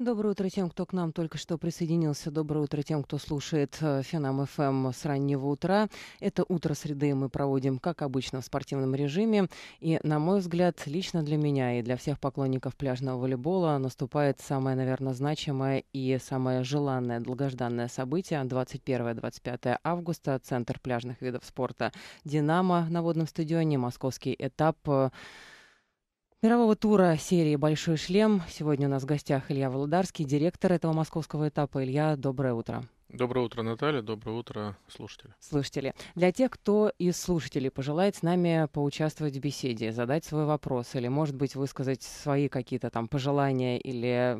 Доброе утро тем, кто к нам только что присоединился. Доброе утро тем, кто слушает э, Фенам ФМ с раннего утра. Это утро среды мы проводим, как обычно, в спортивном режиме. И, на мой взгляд, лично для меня и для всех поклонников пляжного волейбола наступает самое, наверное, значимое и самое желанное долгожданное событие 21-25 августа. Центр пляжных видов спорта «Динамо» на водном стадионе. Московский этап э, мирового тура серии «Большой шлем». Сегодня у нас в гостях Илья Володарский, директор этого московского этапа. Илья, доброе утро. Доброе утро, Наталья. Доброе утро, слушатели. Слушатели. Для тех, кто из слушателей пожелает с нами поучаствовать в беседе, задать свой вопрос или, может быть, высказать свои какие-то там пожелания или,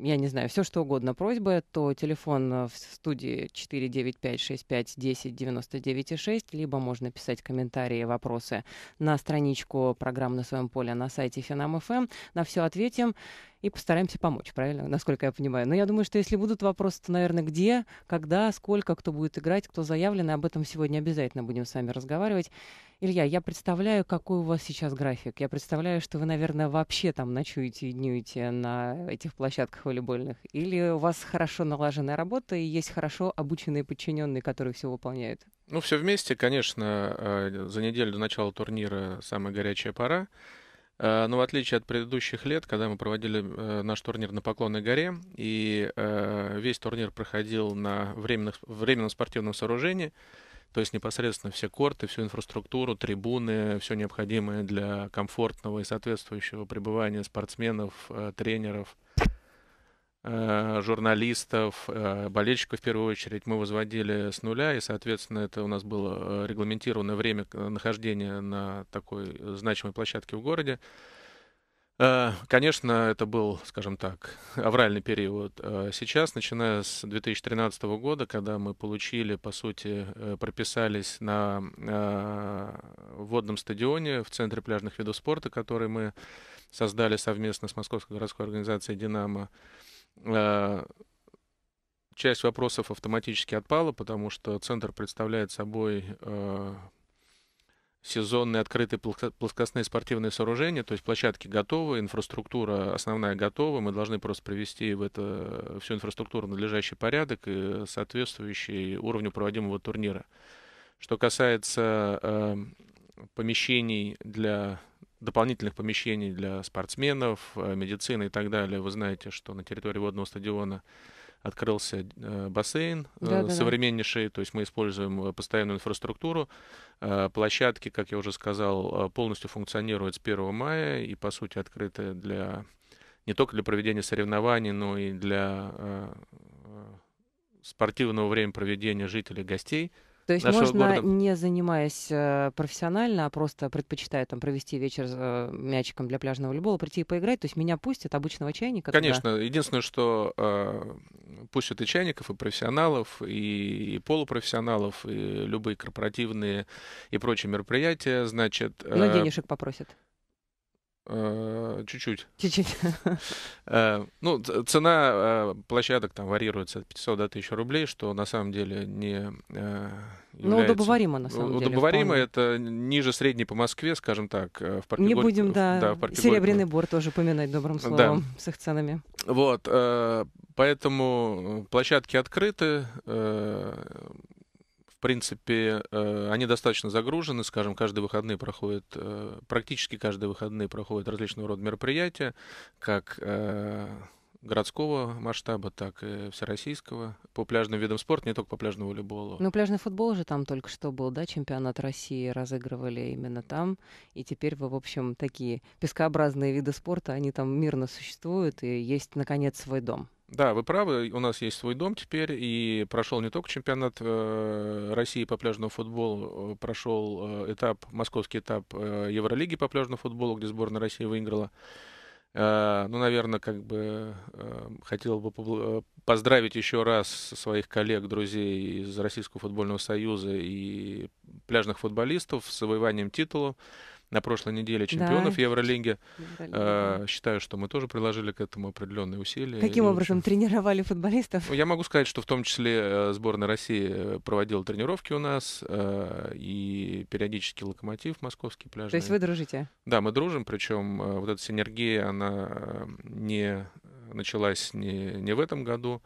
я не знаю, все что угодно, просьбы, то телефон в студии 495-65-10-99-6, либо можно писать комментарии, вопросы на страничку программы на своем поле на сайте Финам.ФМ. На все ответим и постараемся помочь, правильно, насколько я понимаю. Но я думаю, что если будут вопросы, то, наверное, где, когда, сколько, кто будет играть, кто заявлен, об этом сегодня обязательно будем с вами разговаривать. Илья, я представляю, какой у вас сейчас график. Я представляю, что вы, наверное, вообще там ночуете и днюете на этих площадках волейбольных. Или у вас хорошо налаженная работа и есть хорошо обученные подчиненные, которые все выполняют? Ну, все вместе, конечно. Э, за неделю до начала турнира самая горячая пора. Э, Но ну, в отличие от предыдущих лет, когда мы проводили э, наш турнир на Поклонной горе, и э, весь турнир проходил на временных, временном спортивном сооружении, то есть непосредственно все корты, всю инфраструктуру, трибуны, все необходимое для комфортного и соответствующего пребывания спортсменов, тренеров – Э, журналистов, э, болельщиков в первую очередь мы возводили с нуля, и, соответственно, это у нас было э, регламентированное время нахождения на такой значимой площадке в городе. Конечно, это был, скажем так, авральный период. Сейчас, начиная с 2013 года, когда мы получили, по сути, прописались на водном стадионе в Центре пляжных видов спорта, который мы создали совместно с Московской городской организацией «Динамо», Э, часть вопросов автоматически отпала, потому что центр представляет собой э, сезонные открытые плоскостные спортивные сооружения, то есть площадки готовы, инфраструктура основная готова, мы должны просто привести в это всю инфраструктуру в надлежащий порядок и соответствующий уровню проводимого турнира. Что касается э, помещений для дополнительных помещений для спортсменов, э, медицины и так далее. Вы знаете, что на территории водного стадиона открылся э, бассейн э, да, да, современнейший, да. то есть мы используем постоянную инфраструктуру. Площадки, как я уже сказал, полностью функционируют с 1 мая и, по сути, открыты для не только для проведения соревнований, но и для спортивного времяпроведения жителей, гостей. То есть можно, города. не занимаясь э, профессионально, а просто предпочитая там провести вечер с э, мячиком для пляжного волейбола, прийти и поиграть, то есть меня пустят обычного чайника? Конечно. Туда. Единственное, что э, пустят и чайников, и профессионалов, и, и полупрофессионалов, и любые корпоративные и прочие мероприятия, значит... Э, ну, Но а, денежек попросят. Э, чуть-чуть. Чуть-чуть. Э, ну, цена э, площадок там варьируется от 500 до 1000 рублей, что на самом деле не ну, удобоваримо, на самом деле. Удобоваримо — это ниже средней по Москве, скажем так. В парке Не будем, да, Серебряный Бор тоже упоминать добрым словом с их ценами. Вот, поэтому площадки открыты, в принципе, э, они достаточно загружены, скажем, каждые выходные проходят, э, практически каждые выходные проходят различного рода мероприятия, как э, городского масштаба, так и всероссийского по пляжным видам спорта, не только по пляжному волейболу. Ну, пляжный футбол же там только что был, да, чемпионат России разыгрывали именно там, и теперь, вы в общем, такие пескообразные виды спорта, они там мирно существуют и есть, наконец, свой дом. Да, вы правы, у нас есть свой дом теперь, и прошел не только чемпионат э, России по пляжному футболу, э, прошел э, этап, московский этап э, Евролиги по пляжному футболу, где сборная России выиграла. Э, ну, наверное, как бы э, хотел бы поздравить еще раз своих коллег, друзей из Российского футбольного союза и пляжных футболистов с завоеванием титула на прошлой неделе чемпионов да. Евролиги. Евролиги. Э, считаю, что мы тоже приложили к этому определенные усилия. Каким и образом очень... тренировали футболистов? Ну, я могу сказать, что в том числе э, сборная России э, проводила тренировки у нас э, и периодически локомотив московский пляжный. То есть вы дружите? Да, мы дружим, причем э, вот эта синергия, она э, не началась не, не в этом году.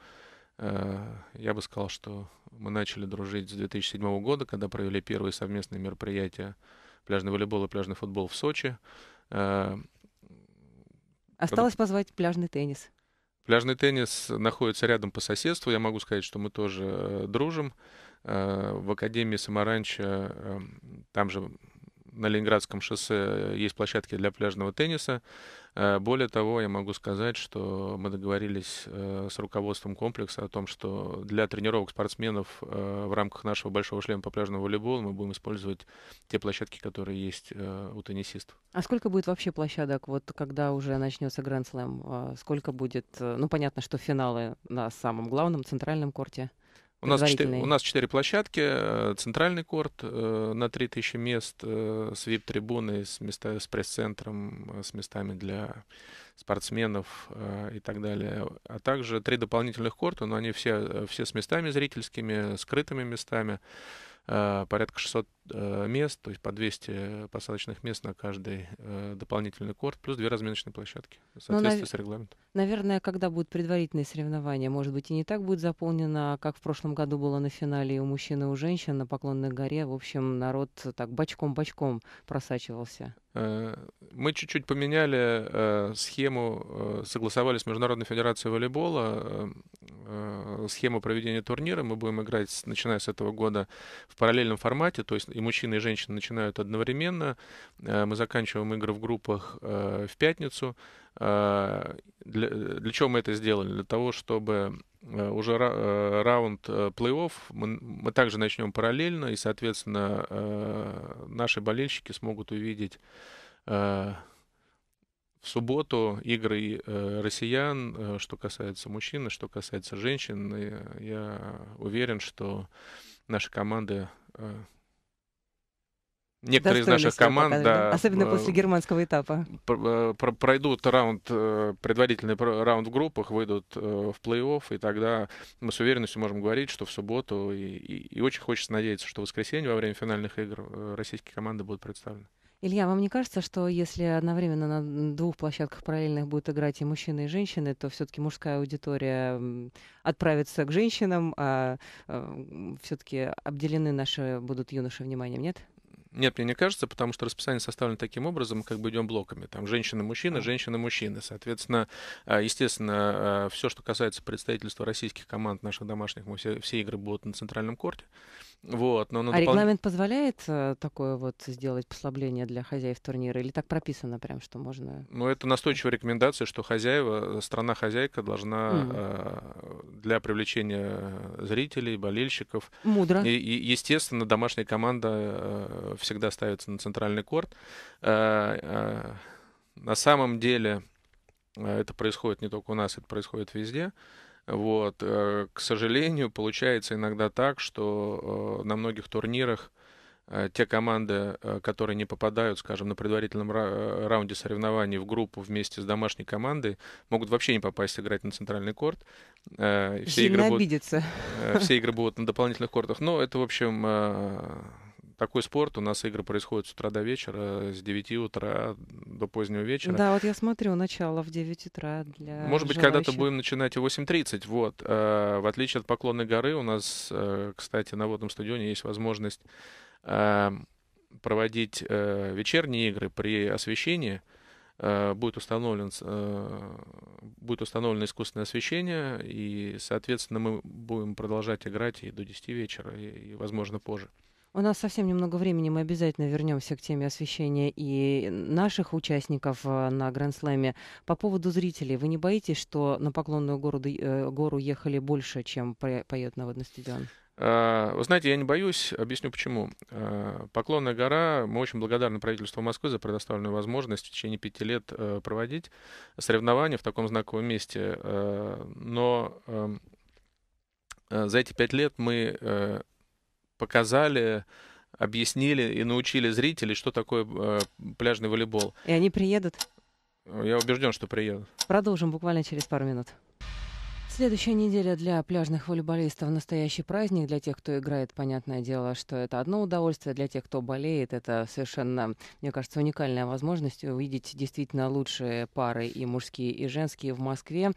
Я бы сказал, что мы начали дружить с 2007 года, когда провели первые совместные мероприятия пляжный волейбол и пляжный футбол в Сочи. Э, Осталось позвать пляжный теннис. Пляжный теннис находится рядом по соседству. Я могу сказать, что мы тоже э, дружим. Э, в Академии Самаранча, там же на Ленинградском шоссе есть площадки для пляжного тенниса. Э, более того, я могу сказать, что мы договорились э, с руководством комплекса о том, что для тренировок спортсменов э, в рамках нашего большого шлема по пляжному волейболу мы будем использовать те площадки, которые есть у теннисистов. А сколько будет вообще площадок, вот когда уже начнется Гранд Слэм? Сколько будет, ну понятно, что финалы на самом главном центральном корте? У нас, 4, у нас 4 площадки, э, центральный корт э, на 3000 мест, э, с вип-трибуной, с, места, с пресс-центром, с местами для спортсменов и так далее. А также три дополнительных корта, но они все, все с местами зрительскими, скрытыми местами, порядка 600 Э, мест, то есть по 200 посадочных мест на каждый э, дополнительный корт, плюс две разминочные площадки в ну, соответствии ну, с регламентом. Наверное, когда будут предварительные соревнования, может быть, и не так будет заполнено, а как в прошлом году было на финале и у мужчин и у женщин на Поклонной горе. В общем, народ так бочком-бочком просачивался. Э, мы чуть-чуть поменяли э, схему, э, согласовали с Международной Федерацией волейбола э, э схему проведения турнира. Мы будем играть, начиная с этого года, в параллельном формате, то есть и мужчины, и женщины начинают одновременно. Э, мы заканчиваем игры в группах э, в пятницу. Э, для, для чего мы это сделали? Для того, чтобы уже раунд плей-офф мы, мы также начнем параллельно, и, соответственно, наши болельщики смогут увидеть в субботу игры э, россиян, э, что касается мужчин, что касается женщин, я, я уверен, что наши команды э, Некоторые из наших команд, да, особенно э, после германского этапа, э, пройдут раунд, э, предварительный раунд в группах, выйдут в плей-офф, и тогда мы с уверенностью можем говорить, что в субботу, и, и, и очень хочется надеяться, что в воскресенье во время финальных игр российские команды будут представлены. Илья, вам не кажется, что если одновременно на двух площадках параллельных будут играть и мужчины, и женщины, то все-таки мужская аудитория отправится к женщинам, а все-таки обделены наши будут юноши вниманием, нет? Нет, мне не кажется, потому что расписание составлено таким образом, как бы идем блоками. Там женщина-мужчина, женщина-мужчина. Соответственно, а, естественно, а, все, что касается представительства российских команд наших домашних, мы все, все игры будут на центральном корте. Вот, но на а регламент позволяет э, такое вот сделать послабление для хозяев турнира? Или так прописано прям, что можно... Ну, это настойчивая рекомендация, что хозяева, э, страна-хозяйка должна mm. э, для привлечения зрителей, болельщиков... Мудро. И, и естественно, домашняя команда э, всегда ставится на центральный корт. Э, э, на самом деле э, это происходит не только у нас, это происходит везде. Вот. Э, к сожалению, получается иногда так, что э, на многих турнирах э, те команды, которые не попадают, скажем, на предварительном раунде соревнований в группу вместе с домашней командой, могут вообще не попасть играть на центральный корт. Все игры будут, Все игры будут на дополнительных кортах. Но ну, это, в общем, такой спорт. У нас игры происходят с утра до вечера, с 9 утра до позднего вечера. Да, вот я смотрю, начало в 9 утра для Может быть, когда-то будем начинать в 8.30. Вот. Э, в отличие от Поклонной горы, у нас, э, кстати, на водном стадионе есть возможность э, проводить вечерние игры при освещении будет установлено будет установлено искусственное освещение, и, соответственно, мы будем продолжать играть и до 10 вечера, и, возможно, позже. У нас совсем немного времени, мы обязательно вернемся к теме освещения и наших участников э, на Гранд-слэме. По поводу зрителей, вы не боитесь, что на поклонную городу, э, гору ехали больше, чем поет на водностадион? А, вы знаете, я не боюсь, объясню почему. А, Поклонная гора, мы очень благодарны правительству Москвы за предоставленную возможность в течение пяти лет э, проводить соревнования в таком знаковом месте. А, но эм, за эти пять лет мы показали, объяснили и научили зрителей, что такое э, пляжный волейбол. И они приедут? Я убежден, что приедут. Продолжим буквально через пару минут. Следующая неделя для пляжных волейболистов настоящий праздник. Для тех, кто играет, понятное дело, что это одно удовольствие. Для тех, кто болеет, это совершенно, мне кажется, уникальная возможность увидеть действительно лучшие пары и мужские, и женские в Москве.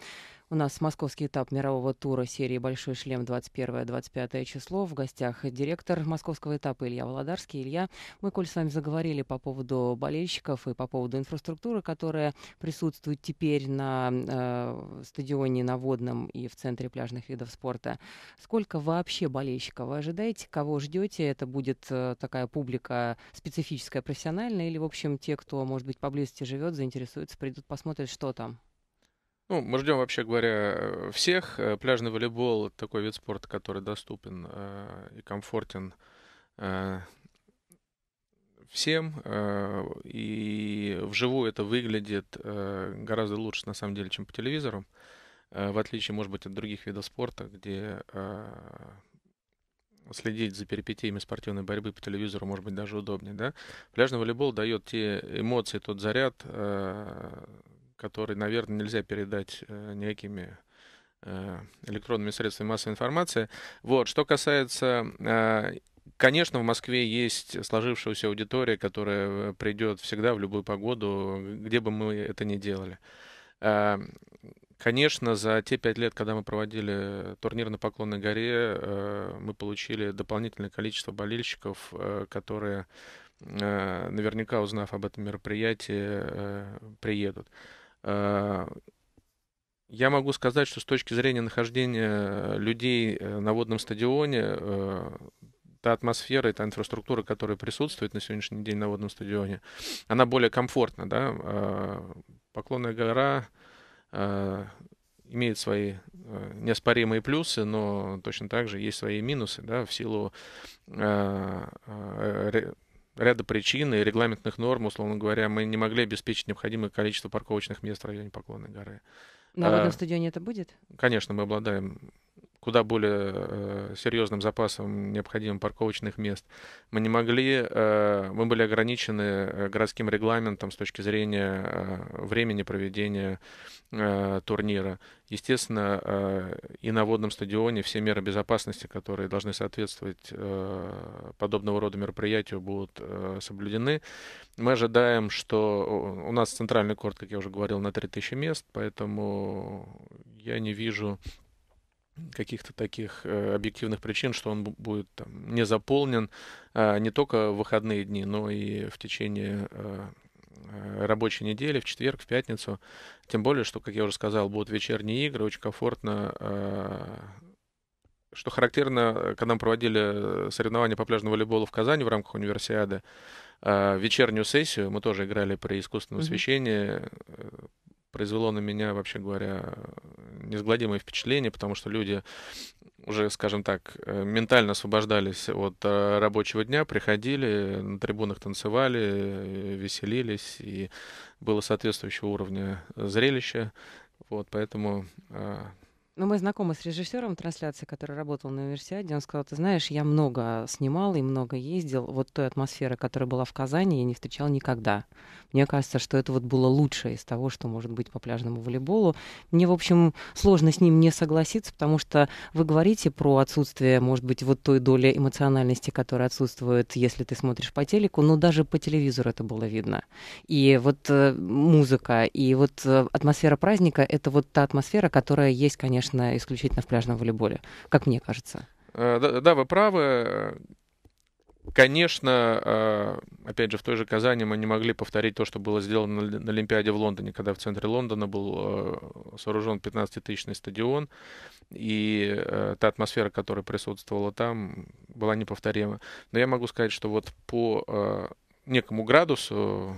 У нас московский этап мирового тура серии «Большой шлем» 21-25 число. В гостях директор московского этапа Илья Володарский. Илья, мы, коль с вами заговорили по поводу болельщиков и по поводу инфраструктуры, которая присутствует теперь на э, стадионе на Водном и в Центре пляжных видов спорта, сколько вообще болельщиков вы ожидаете? Кого ждете? Это будет э, такая публика специфическая, профессиональная? Или, в общем, те, кто, может быть, поблизости живет, заинтересуются, придут, посмотрят, что там? Ну, мы ждем, вообще говоря, всех. Э, пляжный волейбол – такой вид спорта, который доступен э, и комфортен э, всем. И вживую это выглядит гораздо лучше, на самом деле, чем по телевизору. В отличие, может быть, от других видов спорта, где следить за перипетиями спортивной борьбы по телевизору, может быть, даже удобнее. Да? Пляжный волейбол дает те эмоции, тот заряд, который, наверное, нельзя передать э, некими э, электронными средствами массовой информации. Вот. Что касается э, Конечно, в Москве есть сложившаяся аудитория, которая придет всегда в любую погоду, где бы мы это ни делали. Конечно, за те пять лет, когда мы проводили турнир на Поклонной горе, мы получили дополнительное количество болельщиков, которые, наверняка узнав об этом мероприятии, приедут. Э, я могу сказать, что с точки зрения нахождения людей э, на водном стадионе, э, та атмосфера и та инфраструктура, которая присутствует на сегодняшний день на водном стадионе, она более комфортна. Да? Поклонная гора имеет свои неоспоримые плюсы, но точно так же есть свои минусы да, в силу ряда причин и регламентных норм, условно говоря, мы не могли обеспечить необходимое количество парковочных мест в районе Поклонной горы. На водном а, стадионе это будет? Конечно, мы обладаем куда более э, серьезным запасом необходимым парковочных мест. Мы не могли, э, мы были ограничены э, городским регламентом с точки зрения э, времени проведения э, турнира. Естественно, э, и на водном стадионе все меры безопасности, которые должны соответствовать э, подобного рода мероприятию, будут э, соблюдены. Мы ожидаем, что у нас центральный корт, как я уже говорил, на 3000 мест, поэтому я не вижу каких-то таких э, объективных причин, что он будет там, не заполнен а, не только в выходные дни, но и в течение а, а, рабочей недели, в четверг, в пятницу. Тем более, что, как я уже сказал, будут вечерние игры, очень комфортно. Что характерно, когда мы проводили соревнования по пляжному волейболу в Казани в рамках универсиады, вечернюю сессию мы тоже играли при искусственном освещении. Mm-hmm произвело на меня, вообще говоря, несгладимое впечатление, потому что люди уже, скажем так, э, ментально освобождались от э, рабочего дня, приходили, на трибунах танцевали, э, веселились, и было соответствующего уровня зрелища. Вот, поэтому а, ну, мы знакомы с режиссером трансляции, который работал на универсиаде. Он сказал, ты знаешь, я много снимал и много ездил. Вот той атмосферы, которая была в Казани, я не встречал никогда. Мне кажется, что это вот было лучшее из того, что может быть по пляжному волейболу. Мне, в общем, сложно с ним не согласиться, потому что вы говорите про отсутствие, может быть, вот той доли эмоциональности, которая отсутствует, если ты смотришь по телеку, но даже по телевизору это было видно. И вот э, музыка, и вот э, атмосфера праздника — это вот та атмосфера, которая есть, конечно, конечно, исключительно в пляжном волейболе, как мне кажется. Э, да, вы правы. Конечно, э, опять же, в той же Казани мы не могли повторить то, что было сделано на Олимпиаде в Лондоне, когда в центре Лондона был э, сооружен 15-тысячный стадион, и та атмосфера, которая присутствовала там, была неповторима. Но я могу сказать, что вот по некому градусу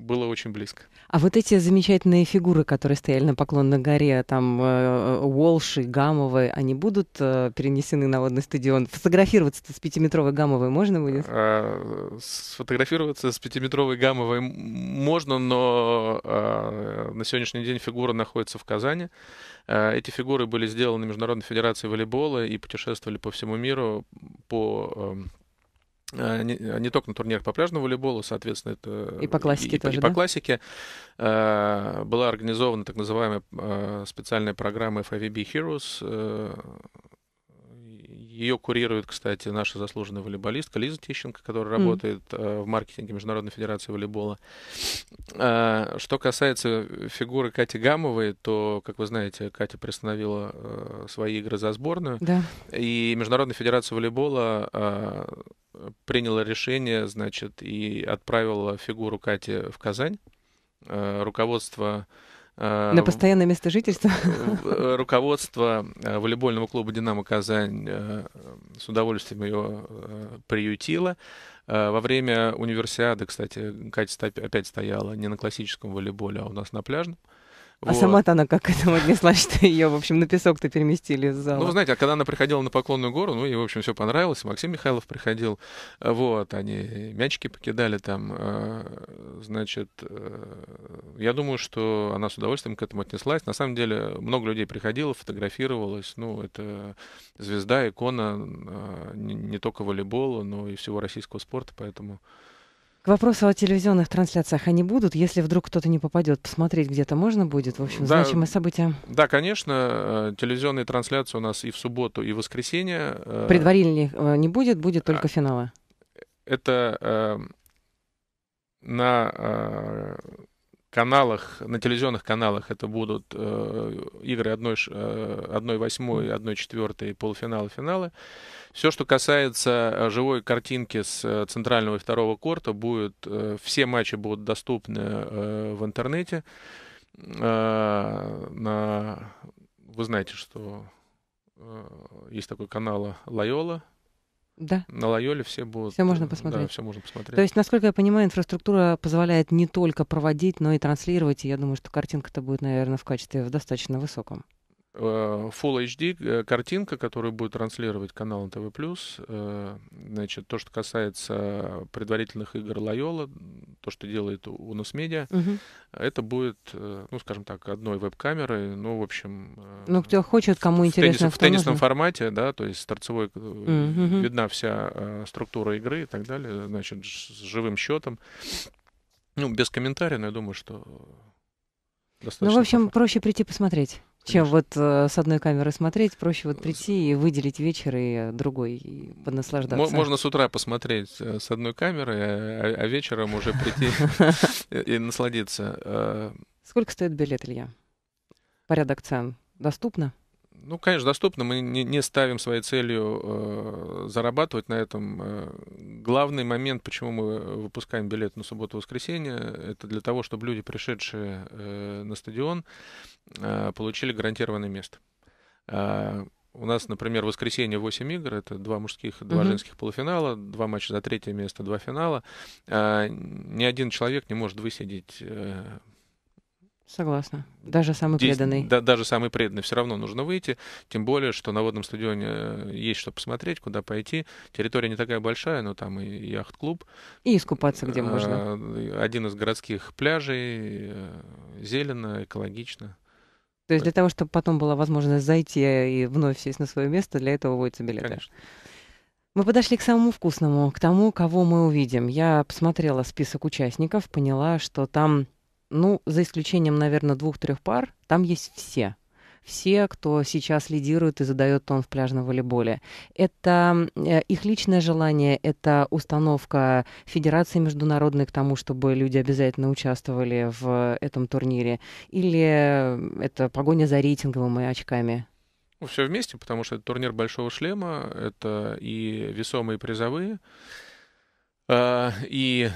было очень близко. А вот эти замечательные фигуры, которые стояли на Поклонной горе, там э, э, Уолши, Гамовы, они будут э, перенесены на водный стадион? Фотографироваться с пятиметровой Гамовой можно будет? А, сфотографироваться с пятиметровой Гамовой можно, но а, на сегодняшний день фигура находится в Казани. А, эти фигуры были сделаны Международной Федерацией волейбола и путешествовали по всему миру по эм, а, не, а не только на турнирах по пляжному волейболу, соответственно, это и по классике и, тоже, и да? по классике э, была организована так называемая э, специальная программа FIVB Heroes. Э, ее курирует, кстати, наша заслуженная волейболистка Лиза Тищенко, которая mm. работает э, в маркетинге Международной Федерации волейбола. Э, что касается фигуры Кати Гамовой, то, как вы знаете, Катя приостановила э, свои игры за сборную. Да. И Международная Федерация волейбола приняла решение, значит, и отправила фигуру Кати в Казань. Э, руководство э, на постоянное место жительства? Э, руководство волейбольного клуба «Динамо Казань» с удовольствием ее приютило. Во время универсиады, кстати, Катя опять стояла не на классическом волейболе, а у нас на пляжном. А сама-то она как к этому отнеслась, что ее, в общем, на песок-то переместили из зала? Ну, вы знаете, а когда она приходила на Поклонную гору, ну, ей, в общем, все понравилось. Максим Михайлов приходил, вот, они мячики покидали там. Э, значит, э, я думаю, что она с удовольствием к этому отнеслась. На самом деле, много людей приходило, фотографировалось. Ну, это звезда, икона э, не только волейбола, но и всего российского спорта, поэтому... К вопросу о телевизионных трансляциях они будут, если вдруг кто-то не попадет, посмотреть где-то можно будет, в общем, да, значимое событие. Да, конечно, э, телевизионные трансляции у нас и в субботу, и в воскресенье. Э, Предварительных э, не будет, будет только финалы. Это на каналах, на телевизионных каналах это будут э, игры 1-8, 1-4, полуфинала, финалы. Все, что касается э, живой картинки с э, центрального и второго корта, будет, э, все матчи будут доступны э, в интернете. Э, на, вы знаете, что э, есть такой канал Лайола, да. На Лайоле все будут. Все можно э, посмотреть. Да, все можно посмотреть. То есть, насколько я понимаю, инфраструктура позволяет не только проводить, но и транслировать. И я думаю, что картинка-то будет, наверное, в качестве в достаточно высоком. Э, Full HD э, картинка, которую будет транслировать канал НТВ+. Э, значит, то, что касается предварительных игр Лайола, то, что делает Унос Медиа, угу. это будет, ну, скажем так, одной веб-камеры, ну, в общем... Ну, кто хочет, кому в интересно. Теннис, в теннисном нужно. формате, да, то есть торцевой, угу. видна вся структура игры и так далее, значит, с живым счетом. Ну, без комментариев, но я думаю, что достаточно... Ну, в общем, комфортно. проще прийти посмотреть. Чем вот э, с одной камеры смотреть, проще вот прийти и выделить вечер и другой, и понаслаждаться. можно с утра посмотреть э, с одной камеры, а, а вечером уже прийти и насладиться. Э. Сколько стоит билет, Илья? Порядок цен. Доступно? Ну, конечно, доступно. Мы не, не ставим своей целью э, зарабатывать на этом. Э, главный момент, почему мы выпускаем билет на субботу-воскресенье, это для того, чтобы люди, пришедшие э, на стадион, э, Э, получили гарантированное место. Э, у нас, например, в воскресенье 8 игр, это два мужских, два mm-hmm. женских полуфинала, два матча за третье место, два финала. Э, ни один человек не может высидеть Согласна. Даже самый Здесь, преданный. Да, даже самый преданный все равно нужно выйти. Тем более, что на водном стадионе есть что посмотреть, куда пойти. Территория не такая большая, но там и яхт-клуб. И искупаться где можно. Один из городских пляжей. Зелено, экологично. То есть для того, чтобы потом была возможность зайти э, и вновь сесть на свое место, для этого вводятся билеты. Мы подошли к самому вкусному, к тому, кого мы увидим. Я посмотрела список участников, поняла, что там, ну, за исключением, наверное, двух-трех пар, там есть все все, кто сейчас лидирует и задает тон в пляжном волейболе. Это э, их личное желание, это установка Федерации международной к тому, чтобы люди обязательно участвовали в этом турнире? Или э, это погоня за рейтинговыми очками? Ну, все вместе, потому что это турнир большого шлема, это и весомые призовые, э, и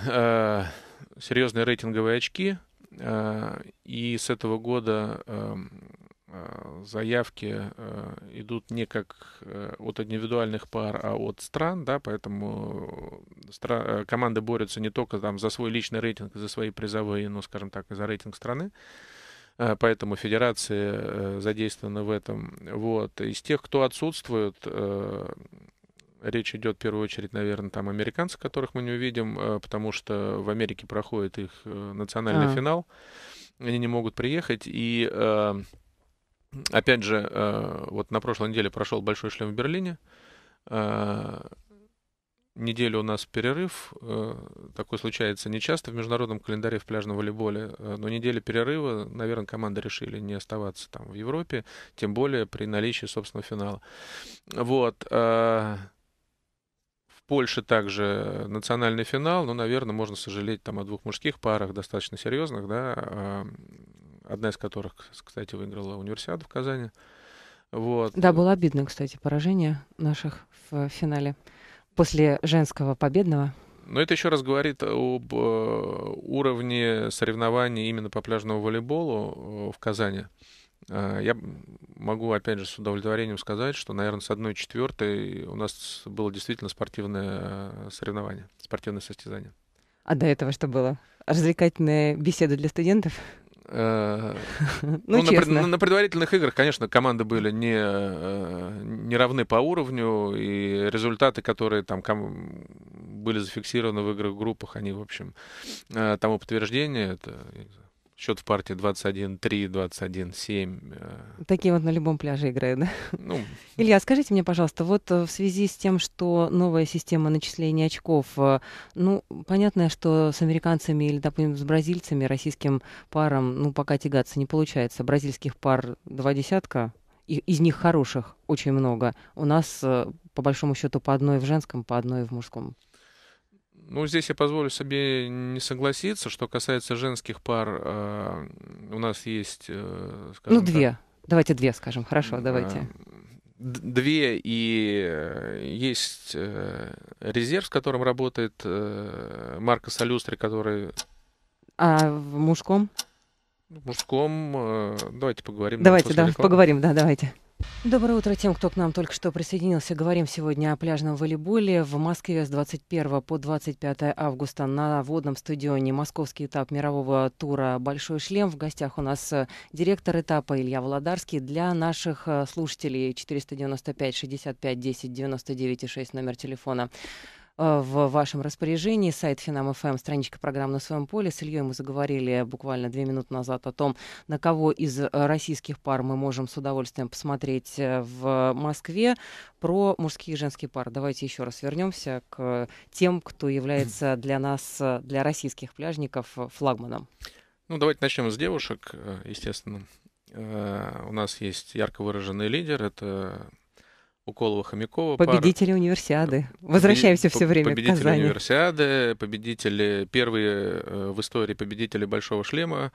серьезные рейтинговые очки. И с этого года эм, Э, заявки э, идут не как э, от индивидуальных пар, а от стран, да, поэтому стра- команды борются не только там за свой личный рейтинг, за свои призовые, ну, скажем так, за рейтинг страны, поэтому федерации задействованы в этом. Вот. Из тех, кто отсутствует, речь идет в первую очередь, наверное, там американцев, которых мы не увидим, потому что в Америке проходит их национальный а. финал, они не могут приехать, и опять же, э, вот на прошлой неделе прошел большой шлем в Берлине. Э, неделю у нас перерыв. Э, такое случается нечасто в международном календаре в пляжном волейболе. Э, но неделя перерыва, наверное, команды решили не оставаться там в Европе, тем более при наличии собственного финала. Вот. Э, в Польше также национальный финал, но, наверное, можно сожалеть там о двух мужских парах достаточно серьезных, да, одна из которых, кстати, выиграла универсиаду в Казани. Вот. Да, было обидно, кстати, поражение наших в финале после женского победного. Но это еще раз говорит об э, уровне соревнований именно по пляжному волейболу э, в Казани. Э, я могу, опять же, с удовлетворением сказать, что, наверное, с одной четвертой у нас было действительно спортивное соревнование, спортивное состязание. А до этого что было? Развлекательная беседа для студентов? Э, ну, ну честно. На, на предварительных играх, конечно, команды были не, э, не равны по уровню, и результаты, которые там ком... были зафиксированы в играх-группах, они, в общем, э, тому подтверждение. Это Счет в партии 21-3, 21-7. Такие вот на любом пляже играют, да? Ну... Илья, скажите мне, пожалуйста, вот э, в связи с тем, что новая система начисления очков, э, ну, понятно, что с американцами или, допустим, с бразильцами, российским парам, ну, пока тягаться не получается. Бразильских пар два десятка, и из них хороших очень много. У нас, э, по большому счету, по одной в женском, по одной в мужском ну, здесь я позволю себе не согласиться. Что касается женских пар, э, у нас есть... Э, ну, две. давайте две, скажем. Хорошо, э, давайте. Две, и э, есть э, резерв, с которым работает э, Марко Солюстри, который... А в мужском? В мужском... Давайте поговорим. Давайте, да, рекламы. поговорим, да, давайте. Доброе утро тем, кто к нам только что присоединился. Говорим сегодня о пляжном волейболе. В Москве с 21 по 25 августа на водном стадионе московский этап мирового тура «Большой шлем». В гостях у нас э, директор этапа Илья Володарский. Для наших э, слушателей 495 65 10 99 6 номер телефона. Э, в вашем распоряжении. Сайт Финам.ФМ, эм, страничка программ на своем поле. С Ильей мы заговорили буквально две минуты назад о том, на кого из э, российских пар мы можем с удовольствием посмотреть э, в Москве. Про мужские и женские пары. Давайте еще раз вернемся к тем, кто является для нас, для российских пляжников, флагманом. Ну, давайте начнем с девушек, естественно. У нас есть ярко выраженный лидер, это Уколова Хомякова. Победители пара. универсиады. Возвращаемся Побед... все время победители к Победители универсиады, победители, первые э, в истории победители Большого шлема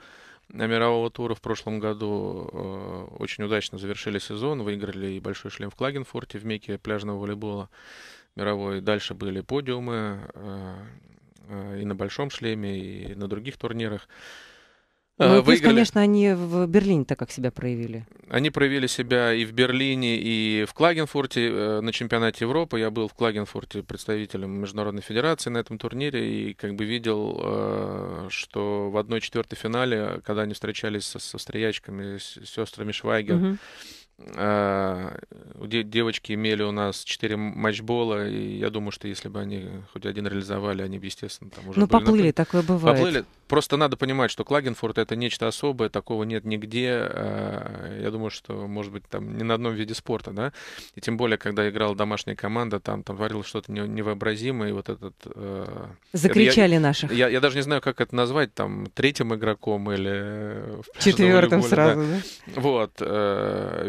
э, мирового тура в прошлом году. Э, очень удачно завершили сезон, выиграли и Большой шлем в Клагенфорте в меке пляжного волейбола мировой. Дальше были подиумы и на Большом шлеме, и на других турнирах. Э, ну, выиграли. Плюс, конечно, они в Берлине так как себя проявили. Они проявили себя и в Берлине, и в Клагенфурте э, на чемпионате Европы. Я был в Клагенфурте представителем Международной Федерации на этом турнире и как бы видел, э, что в одной четвертой финале, когда они встречались со с австриячками, с сестрами Швайгер, угу. Э, девочки имели у нас 4 матчбола, и я думаю, что если бы они хоть один реализовали, они бы, естественно, там уже Ну, поплыли, на... такое бывает. Поплыли. Просто надо понимать, что Клагенфорд — это нечто особое, такого нет нигде. Э, я думаю, что, может быть, там ни на одном виде спорта, да? И тем более, когда играла домашняя команда, там, там варилось что-то невообразимое, и вот этот... Закричали э, это я, наших. Я, я даже не знаю, как это назвать, там, третьим игроком или... Четвертым сразу, да? да? Вот.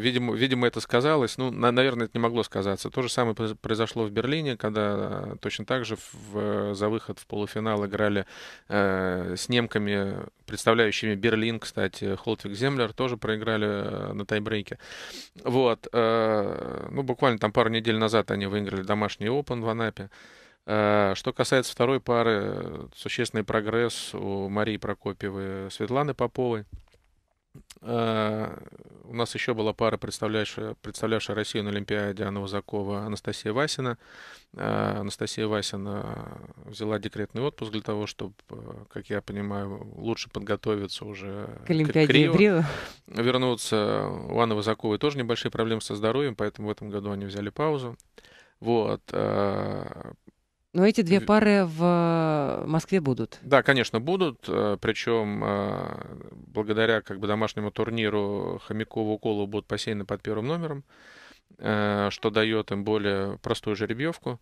Видимо, видимо, видимо, это сказалось. Ну, на, наверное, это не могло сказаться. То же самое произошло в Берлине, когда э, точно так же в, э, за выход в полуфинал играли э, с немками, представляющими Берлин, кстати, Холтвиг Землер, тоже проиграли э, на тайбрейке. Вот. Э, ну, буквально там пару недель назад они выиграли домашний Опен в Анапе. Что касается второй пары, существенный прогресс у Марии Прокопьевой и Светланы Поповой. А, у нас еще была пара, представляющая, представлявшая Россию на Олимпиаде Анна Вазакова, Анастасия Васина. А, Анастасия Васина взяла декретный отпуск для того, чтобы, э, как я понимаю, лучше подготовиться уже к Олимпиаде к Рио. Рио. Вернуться. У Анны Узаковой тоже небольшие проблемы со здоровьем, поэтому в этом году они взяли паузу. Вот. А, но эти две э, пары в э, Москве будут. Да, конечно, будут. Э, Причем благодаря как бы домашнему турниру Хомякову Колу будут посеяны под первым номером, что дает им более простую жеребьевку.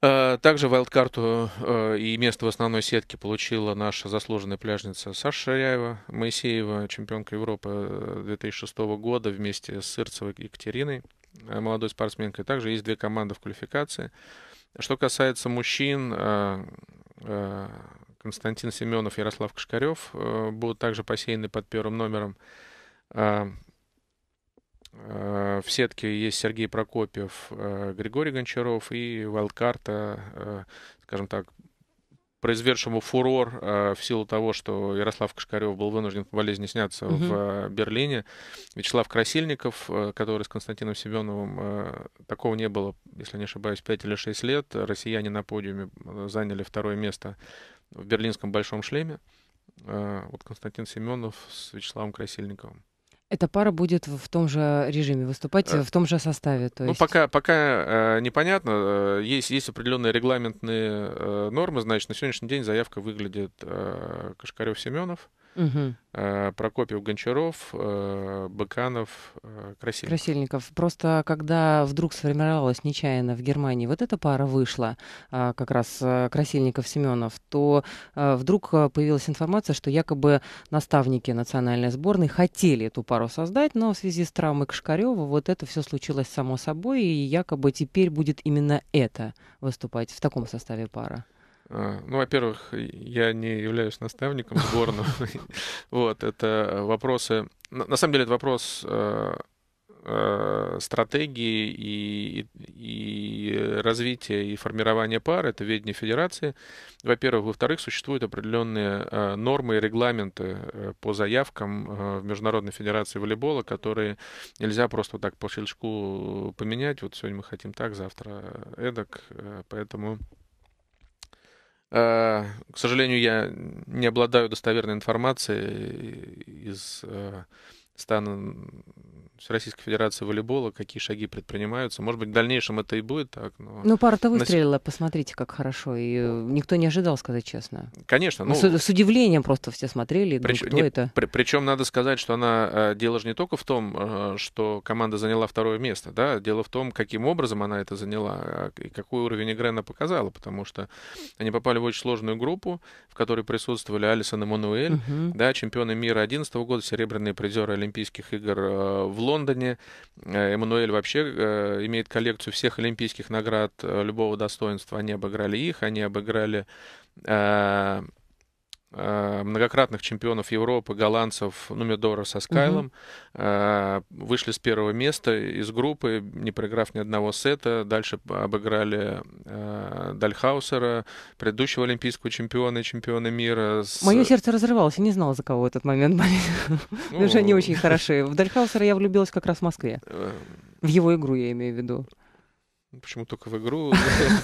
Также вайлдкарту и место в основной сетке получила наша заслуженная пляжница Саша Шаряева, Моисеева, чемпионка Европы 2006 года вместе с Сырцевой Екатериной, молодой спортсменкой. Также есть две команды в квалификации – что касается мужчин, э, э, Константин Семенов, Ярослав Кашкарев э, будут также посеяны под первым номером. В сетке есть Сергей Прокопьев, Григорий Гончаров и Вайлдкарта, скажем так, произведшему фурор э, в силу того, что Ярослав Кашкарев был вынужден по болезни сняться угу. в э, Берлине. Вячеслав Красильников, э, который с Константином Семеновым, такого не было, если не ошибаюсь, 5 или 6 лет. Россияне на подиуме заняли второе место в берлинском большом шлеме. вот Константин Семенов с Вячеславом Красильниковым. Эта пара будет в том же режиме выступать, э, в том же составе. То ну, есть... Ну, пока, пока э, непонятно. Э, есть, есть определенные регламентные э, нормы. Значит, на сегодняшний день заявка выглядит э, Кашкарев-Семенов. Угу. Прокопьев, Гончаров, э, Быканов, э, Красильников. Красильников. Просто когда вдруг сформировалась нечаянно в Германии вот эта пара вышла, а, как раз Красильников, Семенов, то вдруг появилась информация, что якобы наставники национальной сборной хотели эту пару создать, но в связи с травмой Кашкарева вот это все случилось само собой, и якобы теперь будет именно это выступать в таком составе пара. А, ну, во-первых, я не являюсь наставником сборного. Вот, это вопросы... На самом деле, это вопрос а, а, стратегии и, и развития и формирования пар, это ведение федерации. Во-первых. Во-вторых, существуют определенные нормы и регламенты э, по заявкам в Международной Федерации волейбола, которые нельзя просто так по щелчку поменять. Вот сегодня мы хотим так, завтра эдак. Э, поэтому Э, к сожалению, я не обладаю достоверной информацией из э, стана Российской Федерации волейбола, какие шаги предпринимаются. Может быть, в дальнейшем это и будет так. Но... Ну, пара-то выстрелила, на... посмотрите, как хорошо. И э, никто не ожидал, сказать честно. Конечно. Ну... ну с, с удивлением просто все смотрели, прич... кто не, это. При, причем надо сказать, что она... Э, дело же не только в том, э, что команда заняла второе место, да, дело в том, каким образом она это заняла, а, и какой уровень игры она показала, потому что они попали в очень сложную группу, в которой присутствовали Алисон и Мануэль, угу. да, чемпионы мира 2011 года, серебряные призеры Олимпийских игр э, в Лондоне. Э, Эммануэль вообще э, имеет коллекцию всех олимпийских наград любого достоинства. Они обыграли их, они обыграли Э, многократных чемпионов Европы, голландцев Нумидора со Скайлом. Угу. Вышли с первого места из группы, не проиграв ни одного сета. Дальше обыграли э, Дальхаусера, предыдущего олимпийского чемпиона и чемпиона мира. С... Мое сердце разрывалось, я не знала, за кого в этот момент болел. Потому что они очень хороши. В Дальхаусера я влюбилась как раз в Москве. В его игру я имею в виду. Ну, почему только в игру?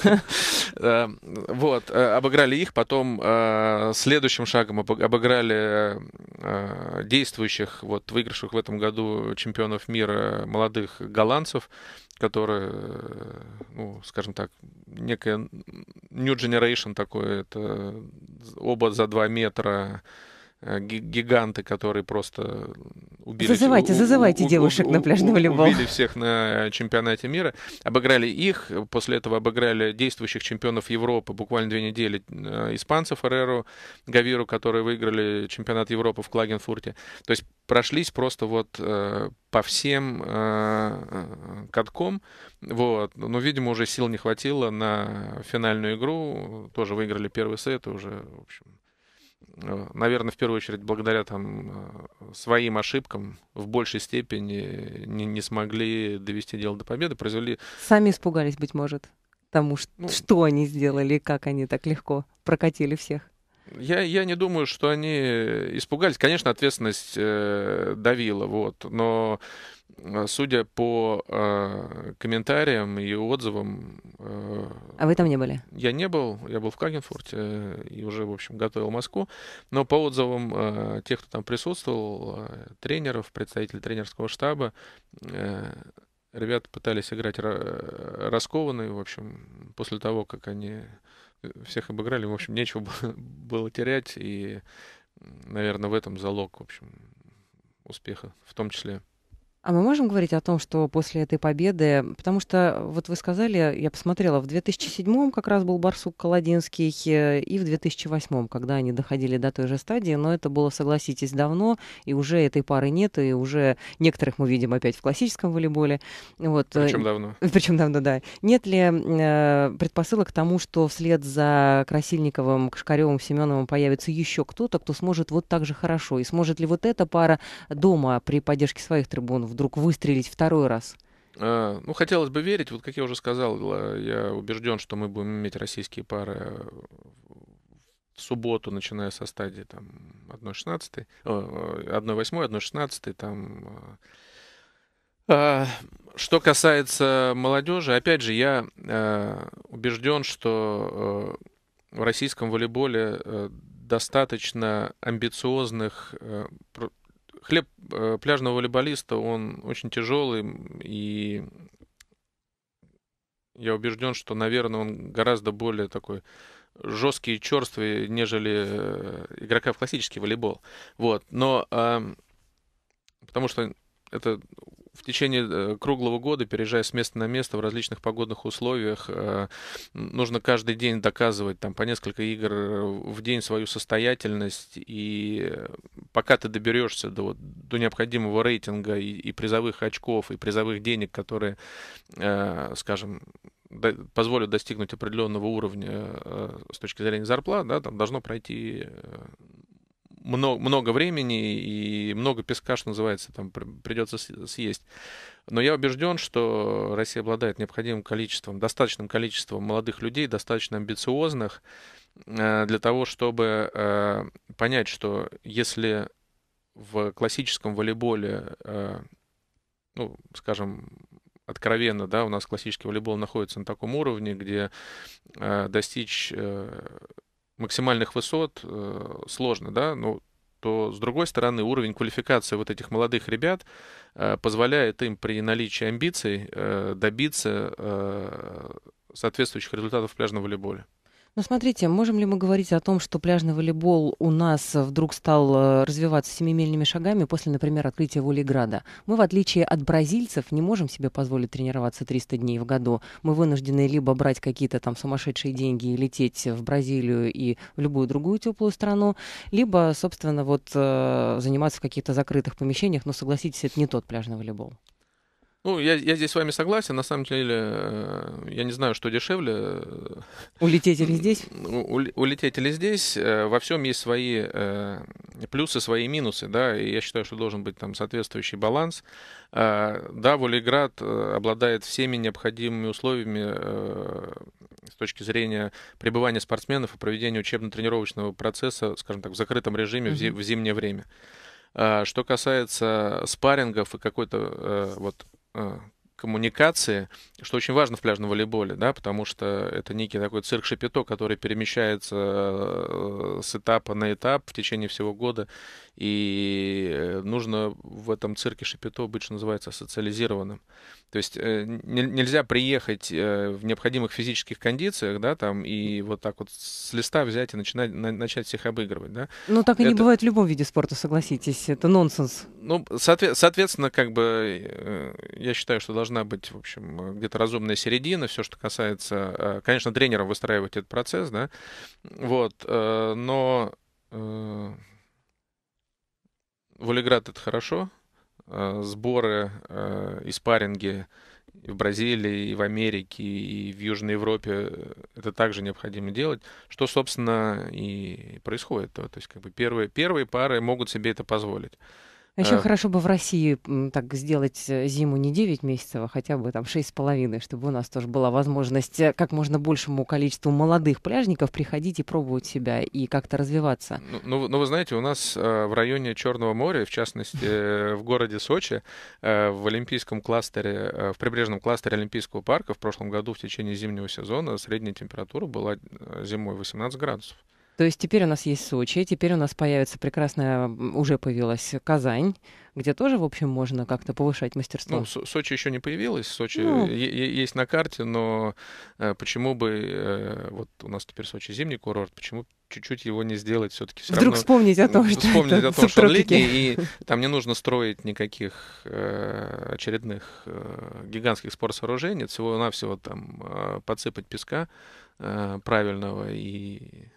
Эм, вот, э, обыграли их, потом э, следующим шагом обыграли э, действующих, вот, выигравших в этом году чемпионов мира молодых голландцев, которые, ну, скажем так, некая new generation такой, это оба за два метра, Э, гиганты, которые просто э, убили... Зазывайте, у, зазывайте у, девушек у, на пляжный волейбол. Убили всех на э, чемпионате мира, обыграли их, после этого обыграли действующих чемпионов Европы буквально две недели, испанцев Эреру, Гавиру, которые выиграли чемпионат Европы в Клагенфурте. То есть прошлись просто вот э, по всем э, катком. Вот. Но, ну, видимо, уже сил не хватило на финальную игру. Тоже выиграли первый сет и уже, в общем, наверное, в первую очередь благодаря там, э, своим ошибкам в большей степени не, не смогли довести дело до победы, произвели... Сами испугались, быть может, тому, что, ну, что они сделали как они так легко прокатили всех. Я, я не думаю, что они испугались. Конечно, ответственность э, давила, вот, но Э, судя по э, комментариям и отзывам... Э, а вы там не были? Я не был, я был в Кагенфурте э, и уже, в общем, готовил Москву. Но по отзывам э, тех, кто там присутствовал, э, тренеров, представителей тренерского штаба, э, ребята пытались играть э, раскованные, в общем, после того, как они всех обыграли, в общем, нечего было терять, и, наверное, в этом залог, в общем, успеха, в том числе а мы можем говорить о том, что после этой победы, потому что вот вы сказали, я посмотрела, в 2007 как раз был Барсук Каладинский э, и в 2008, когда они доходили до той же стадии, но это было, согласитесь, давно, и уже этой пары нет, и уже некоторых мы видим опять в классическом волейболе. Вот. Э, Причем давно. Причем давно, да. Нет ли э, предпосылок к тому, что вслед за Красильниковым, Кашкаревым, Семеновым появится еще кто-то, кто сможет вот так же хорошо, и сможет ли вот эта пара дома при поддержке своих трибун в вдруг выстрелить второй раз? А, ну, хотелось бы верить. Вот, как я уже сказал, э, я убежден, что мы будем иметь российские пары э, в субботу, начиная со стадии там 1-16, 1-8, 1-16, там... Э. А, что касается молодежи, опять же, я убежден, что в российском волейболе достаточно амбициозных Хлеб э, пляжного волейболиста, он очень тяжелый, и я убежден, что, наверное, он гораздо более такой жесткий и черствый, нежели э, игрока в классический волейбол. Вот. Но эм, потому что это в течение э, круглого года, переезжая с места на место в различных погодных условиях, э, нужно каждый день доказывать там по несколько игр э, в день свою состоятельность, и пока ты доберешься до, до необходимого рейтинга и, и призовых очков, и призовых денег, которые, скажем, позволят достигнуть определенного уровня с точки зрения зарплат, да, там должно пройти много, много времени и много песка, что называется, там придется съесть. Но я убежден, что Россия обладает необходимым количеством, достаточным количеством молодых людей, достаточно амбициозных, э, для того, чтобы э, понять, что если в классическом волейболе, э, ну, скажем, откровенно, да, у нас классический волейбол находится на таком уровне, где достичь максимальных высот э, сложно, да, но то, с другой стороны, уровень квалификации вот этих молодых ребят э, позволяет им при наличии амбиций э, добиться э, соответствующих результатов в пляжном волейболе. Ну, смотрите, можем ли мы говорить о том, что пляжный волейбол у нас э, вдруг стал э, развиваться семимильными шагами после, например, открытия Волейграда? Мы, в отличие от бразильцев, не можем себе позволить тренироваться 300 дней в году. Мы вынуждены либо брать какие-то там сумасшедшие деньги и лететь в Бразилию и в любую другую теплую страну, либо, собственно, вот э, заниматься в каких-то закрытых помещениях. Но, согласитесь, это не тот пляжный волейбол. Ну, я, я здесь с вами согласен. На самом деле, э, я не знаю, что дешевле. Улететь или здесь? У, улететь или здесь. Во всем есть свои э, плюсы, свои минусы. Да? И я считаю, что должен быть там соответствующий баланс. Э, да, Волиград обладает всеми необходимыми условиями с точки зрения пребывания спортсменов и проведения учебно-тренировочного процесса, скажем так, в закрытом режиме mm-hmm. в зимнее время. Что касается спаррингов и какой-то вот Э, коммуникации, что очень важно в пляжном волейболе, да, потому что это некий такой цирк-шапито, который перемещается э, с этапа на этап в течение всего года и э, нужно в этом цирке Шапито быть, что называется, социализированным. То есть э, нельзя приехать э, в необходимых физических кондициях, да, там, и вот так вот с листа взять и начинать, на, начать всех обыгрывать, да. Ну, так и это... не бывает в любом виде спорта, согласитесь, это нонсенс. Ну, соответ... соответственно, как бы я считаю, что должна быть, в общем, где-то разумная середина, все, что касается, конечно, тренером выстраивать этот процесс, да, вот, но Волиград это хорошо. Э, сборы э, и спарринги в Бразилии, и в Америке, и в Южной Европе э, это также необходимо делать, что, собственно, и происходит. То есть, как бы первые, первые пары могут себе это позволить. А э. хорошо бы в России так сделать э, зиму не 9 месяцев, а хотя бы там 6,5, чтобы у нас тоже была возможность э, как можно большему количеству молодых пляжников приходить и пробовать себя и как-то развиваться. Ну, ну, ну, вы знаете, у нас э, в районе Черного моря, в частности, в городе Сочи, э, в Олимпийском кластере, э, в прибрежном кластере Олимпийского парка в прошлом году в течение зимнего сезона средняя температура была зимой 18 градусов. То есть теперь у нас есть Сочи, теперь у нас появится прекрасная, уже появилась Казань, где тоже, в общем, можно как-то повышать мастерство. Ну, Сочи еще не появилась, Сочи ну. есть на карте, но э, почему бы, э, вот у нас теперь Сочи зимний курорт, почему чуть-чуть его не сделать все-таки все Вдруг равно, вспомнить о том, что вспомнить это о том, что он летний, и там не нужно строить никаких э, очередных э, гигантских спортсооружений, всего-навсего там э, подсыпать песка э, правильного и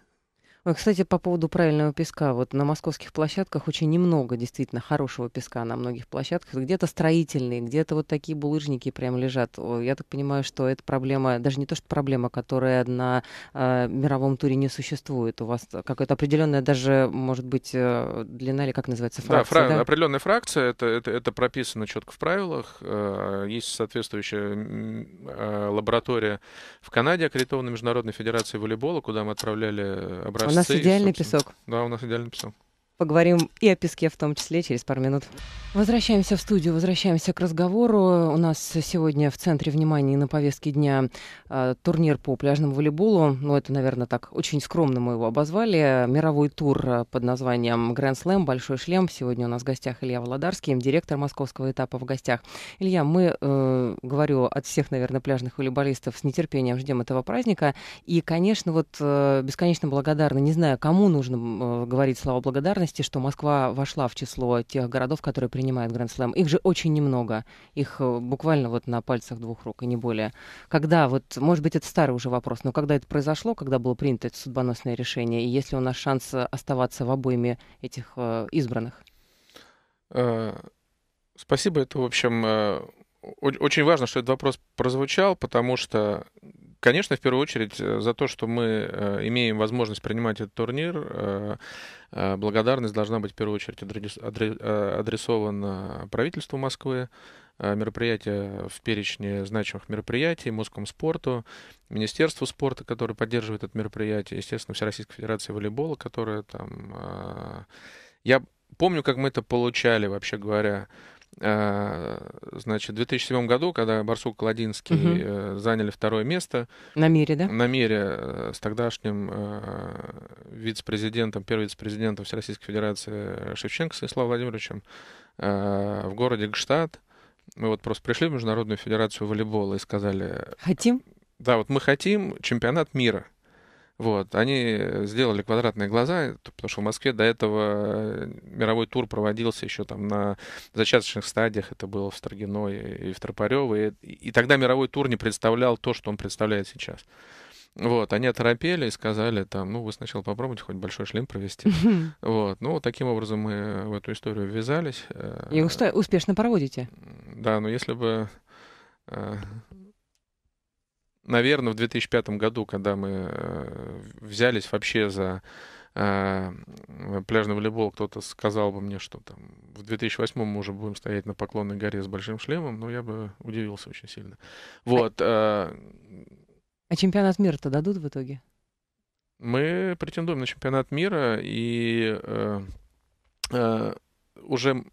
кстати, по поводу правильного песка. Вот на московских площадках очень немного действительно хорошего песка на многих площадках. Где-то строительные, где-то вот такие булыжники прям лежат. Я так понимаю, что это проблема, даже не то, что проблема, которая на э, мировом туре не существует. У вас какая-то определенная даже, может быть, э, длина или как называется фракция? Да, фра- да? определенная фракция. Это, это, это прописано четко в правилах. Э, есть соответствующая э, лаборатория в Канаде, аккредитованная Международной Федерацией волейбола, куда мы отправляли образцы у нас идеальный песок. Да, у нас идеальный песок. Поговорим и о песке в том числе через пару минут. Возвращаемся в студию, возвращаемся к разговору. У нас сегодня в центре внимания на повестке дня э, турнир по пляжному волейболу. Ну, это, наверное, так очень скромно мы его обозвали. Мировой тур а, под названием Grand Slam, Большой шлем. Сегодня у нас в гостях Илья Володарский, директор московского этапа в гостях. Илья, мы, э, говорю, от всех, наверное, пляжных волейболистов с нетерпением ждем этого праздника. И, конечно, вот э, бесконечно благодарны, не знаю, кому нужно э, говорить слова благодарности, новости, что Москва вошла в число тех городов, которые принимают Гранд-слэм. Их же очень немного. Их э, буквально вот на пальцах двух рук и не более. Когда вот, может быть, это старый уже вопрос, но когда это произошло, когда было принято это судьбоносное решение, и есть ли у нас шанс оставаться в обойме этих э, избранных? Э, спасибо. Это, в общем, э, очень важно, что этот вопрос прозвучал, потому что конечно, в первую очередь э, за то, что мы э, имеем возможность принимать этот турнир, э, благодарность должна быть в первую очередь адресована правительству Москвы, мероприятия в перечне значимых мероприятий, Московскому спорту, Министерству спорта, которое поддерживает это мероприятие, естественно, Всероссийской Федерации волейбола, которая там... Я помню, как мы это получали, вообще говоря, Э, значит, в 2007 году, когда Барсук Кладинский угу. заняли второе место... На мире, да? На мире э, с тогдашним вице-президентом, первым вице-президентом Всероссийской Федерации Шевченко Станиславом Владимировичем в городе Гштадт. Мы вот просто пришли в Международную Федерацию волейбола и сказали... Хотим? Да, вот мы хотим чемпионат мира. Вот. Они э, сделали квадратные глаза, э, потому что в Москве до этого э, мировой тур проводился еще там на зачаточных стадиях. Это было в Строгино и в Тропарево. И, и тогда мировой тур не представлял то, что он представляет сейчас. Вот, они оторопели и сказали там, ну, вы сначала попробуйте хоть большой шлем провести. Вот, ну, таким образом мы в эту историю ввязались. И успешно проводите. Да, но если бы наверное, в 2005 году, когда мы э, взялись вообще за э, пляжный волейбол, кто-то сказал бы мне, что там в 2008 мы уже будем стоять на Поклонной горе с большим шлемом, но я бы удивился очень сильно. Вот. А, а чемпионат мира-то дадут в итоге? Мы претендуем на чемпионат мира, и э, э, уже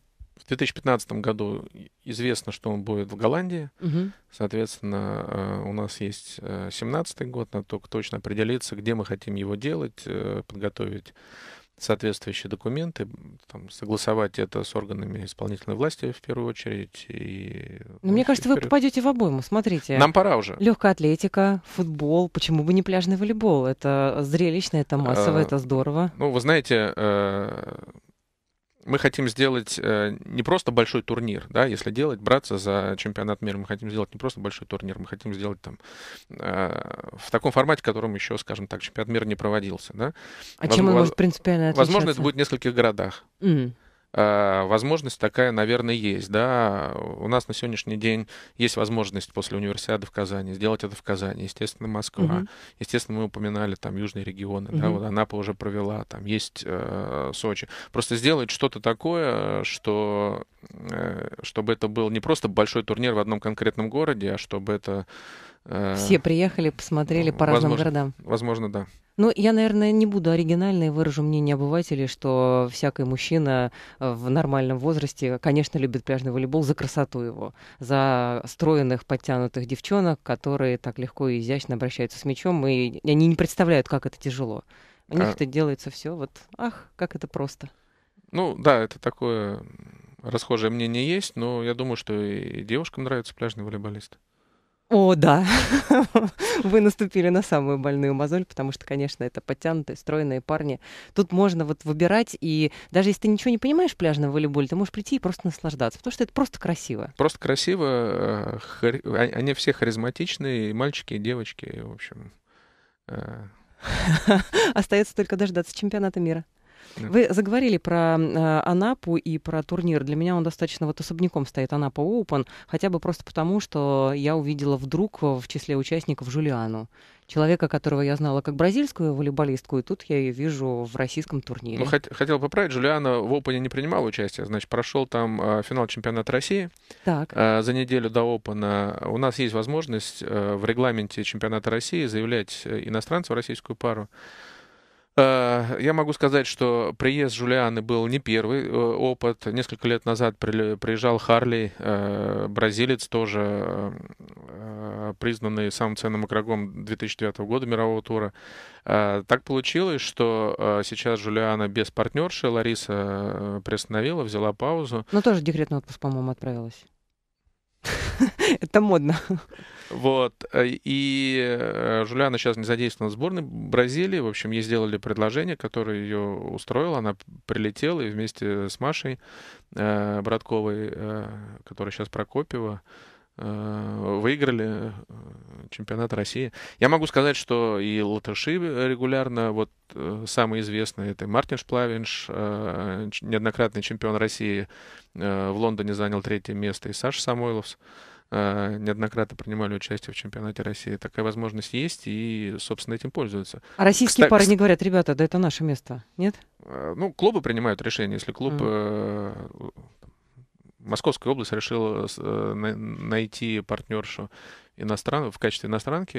в 2015 году известно, что он будет в Голландии. Угу. Соответственно, э, у нас есть 2017 э, год, надо только точно определиться, где мы хотим его делать, э, подготовить соответствующие документы, там, согласовать это с органами исполнительной власти в первую очередь. И... Но мне кажется, вперед. вы попадете в обойму. Смотрите. Нам пора уже. Легкая атлетика, футбол, почему бы не пляжный волейбол? Это зрелищно, это массово, а, это здорово. Ну, вы знаете, мы хотим сделать э, не просто большой турнир, да, если делать, браться за чемпионат мира, мы хотим сделать не просто большой турнир, мы хотим сделать там э, в таком формате, в котором еще, скажем так, чемпионат мира не проводился, да. А возможно, чем он может принципиально отличаться? Возможно, это будет в нескольких городах. Mm. Э, возможность такая, наверное, есть. Да? У нас на сегодняшний день есть возможность после универсиады в Казани сделать это в Казани. Естественно, Москва. Угу. Естественно, мы упоминали там южные регионы. Угу. Да? Вот Анапа уже провела, там есть э, Сочи. Просто сделать что-то такое, что, э, чтобы это был не просто большой турнир в одном конкретном городе, а чтобы это Э, все приехали, посмотрели по разным возможно, городам. Возможно, да. Ну, я, наверное, не буду оригинальной и выражу мнение обывателей, что всякий мужчина э, в нормальном возрасте, конечно, любит пляжный волейбол за красоту его, за стройных, подтянутых девчонок, которые так легко и изящно обращаются с мячом, и они не представляют, как это тяжело. У них а... это делается все вот, ах, как это просто. Ну, да, это такое расхожее мнение есть, но я думаю, что и девушкам нравится пляжный волейболист. О, да. Вы наступили на самую больную мозоль, потому что, конечно, это подтянутые, стройные парни. Тут можно вот выбирать, и даже если ты ничего не понимаешь в пляжном волейболе, ты можешь прийти и просто наслаждаться, потому что это просто красиво. Просто красиво. Э, Хар... А, они все харизматичные, и мальчики, и девочки, в общем. Э. Остается только дождаться чемпионата мира. Вы заговорили про э, Анапу и про турнир. Для меня он достаточно вот особняком стоит Анапа Open, хотя бы просто потому, что я увидела вдруг в числе участников Жулиану человека, которого я знала как бразильскую волейболистку, и тут я ее вижу в российском турнире. Ну, хот- хотел поправить, Джулиана в Опене не принимала участие, значит, прошел там э, финал чемпионата России. Так. Э, за неделю до Опена у нас есть возможность э, в регламенте чемпионата России заявлять э, иностранцев, российскую пару, Э, я могу сказать, что приезд Жулианы был не первый э, опыт. Несколько лет назад приезжал Харли, э, бразилец тоже, признанный самым ценным игроком 2009 года мирового тура. Так получилось, что сейчас Жулиана без партнерши, Лариса приостановила, взяла паузу. Но тоже декретный отпуск, по-моему, отправилась. Это модно. Вот. Э, и э, Жулиана сейчас не задействована в сборной Бразилии. В общем, ей сделали предложение, которое ее устроило. Она прилетела и вместе с Машей э, Братковой, э, которая сейчас Прокопьева, э, выиграли чемпионат России. Я могу сказать, что и латыши регулярно, вот самый известный это Мартин Шплавинш, неоднократный чемпион России, в Лондоне занял третье место, и Саша Самойловс Э, неоднократно принимали участие в чемпионате России. Такая возможность есть, и, собственно, этим пользуются. А российские Кстати, пары не говорят, ребята, да это наше место, нет? Э, ну, клубы принимают решение. Если клуб mm. Московская область решила найти партнершу иностран... в качестве иностранки,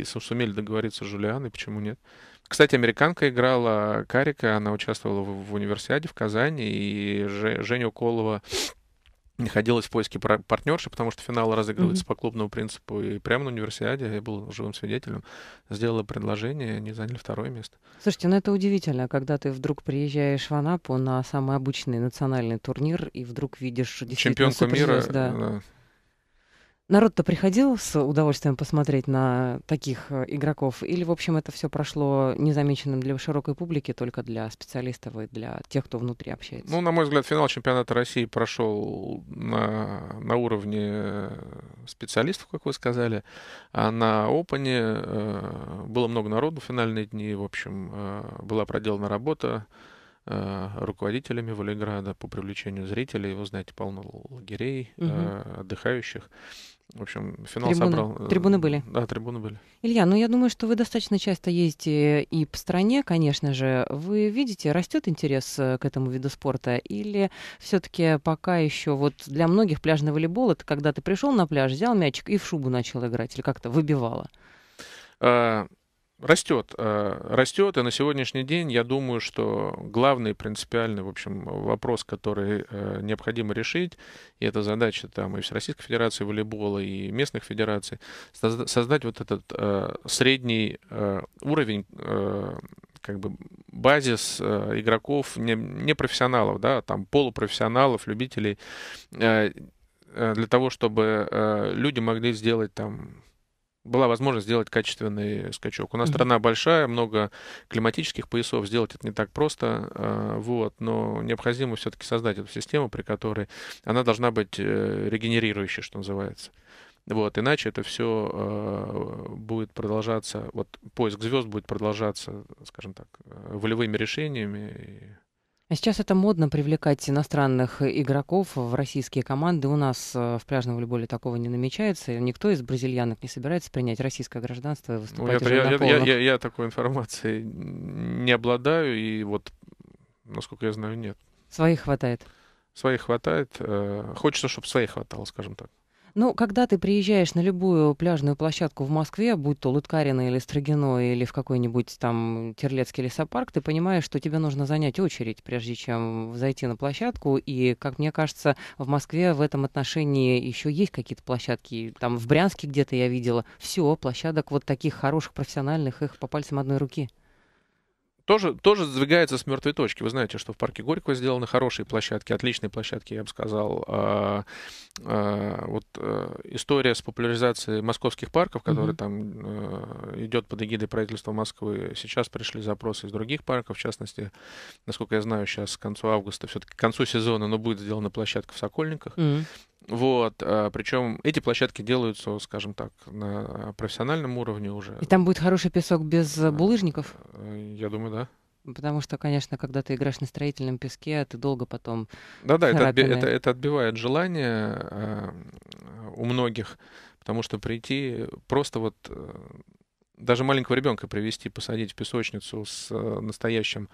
и сумели договориться с Жулианой, почему нет. Кстати, американка играла Карика, она участвовала в, в универсиаде в Казани, и Женя Уколова находилась в поиске партнерши, потому что финал разыгрывается mm-hmm. по клубному принципу. И прямо на универсиаде, я был живым свидетелем, сделала предложение, они заняли второе место. Слушайте, ну это удивительно, когда ты вдруг приезжаешь в Анапу на самый обычный национальный турнир и вдруг видишь действительно Чемпионку мира, да. да Народ-то приходил с удовольствием посмотреть на таких э, игроков? Или, в общем, это все прошло незамеченным для широкой публики, только для специалистов и для тех, кто внутри общается? Ну, на мой взгляд, финал чемпионата России прошел на, на уровне э, специалистов, как вы сказали. А на Опане э, было много народу в финальные дни. В общем, была проделана работа руководителями Волиграда по привлечению зрителей. Вы знаете, полно лагерей, угу. отдыхающих. В общем, финал трибуны, собрал. Э, трибуны были. Да, трибуны были. Илья, ну я думаю, что вы достаточно часто ездите и по стране, конечно же. Вы видите, растет интерес э, к этому виду спорта? Или все-таки пока еще вот для многих пляжный волейбол это когда ты пришел на пляж, взял мячик и в шубу начал играть, или как-то выбивало? А, растет, э, растет, и на сегодняшний день я думаю, что главный принципиальный, в общем, вопрос, который э, необходимо решить, и это задача там и Всероссийской Федерации волейбола, и местных федераций, создать вот этот э, средний уровень как бы базис игроков, не, не профессионалов, да, а там полупрофессионалов, любителей, для того, чтобы люди могли сделать там была возможность сделать качественный скачок. У нас mm-hmm. страна большая, много климатических поясов, сделать это не так просто, э, вот, но необходимо все-таки создать эту систему, при которой она должна быть э, регенерирующей, что называется. Вот, иначе это все э, будет продолжаться, вот поиск звезд будет продолжаться, скажем так, э, волевыми решениями. А сейчас это модно привлекать иностранных игроков в российские команды. У нас э, в пляжном волейболе такого не намечается. никто из бразильянок не собирается принять российское гражданство и ну, выступать ну, я, я, я, я, я такой информации не обладаю, и вот, насколько я знаю, нет. Своих хватает? Своих хватает. Э, хочется, чтобы своих хватало, скажем так. Ну, когда ты приезжаешь на любую пляжную площадку в Москве, будь то Лыткарина или Строгино, или в какой-нибудь там Терлецкий лесопарк, ты понимаешь, что тебе нужно занять очередь, прежде чем зайти на площадку. И, как мне кажется, в Москве в этом отношении еще есть какие-то площадки. Там в Брянске где-то я видела. Все, площадок вот таких хороших, профессиональных, их по пальцам одной руки тоже, тоже сдвигается с мертвой точки. Вы знаете, что в парке Горького сделаны хорошие площадки, отличные площадки, я бы сказал. А, а, вот а, история с популяризацией московских парков, которая mm-hmm. там э, идет под эгидой правительства Москвы, сейчас пришли запросы из других парков, в частности, насколько я знаю, сейчас к концу августа, все-таки к концу сезона, но будет сделана площадка в Сокольниках. Mm-hmm. Вот, а, причем эти площадки делаются, скажем так, на профессиональном уровне уже. И там будет хороший песок без булыжников? Э, я думаю, да. Потому что, конечно, когда ты играешь на строительном песке, ты долго потом... Да-да, это, отби- это, это отбивает желание э, у многих, потому что прийти просто вот э, даже маленького ребенка привести, посадить в песочницу с э, настоящим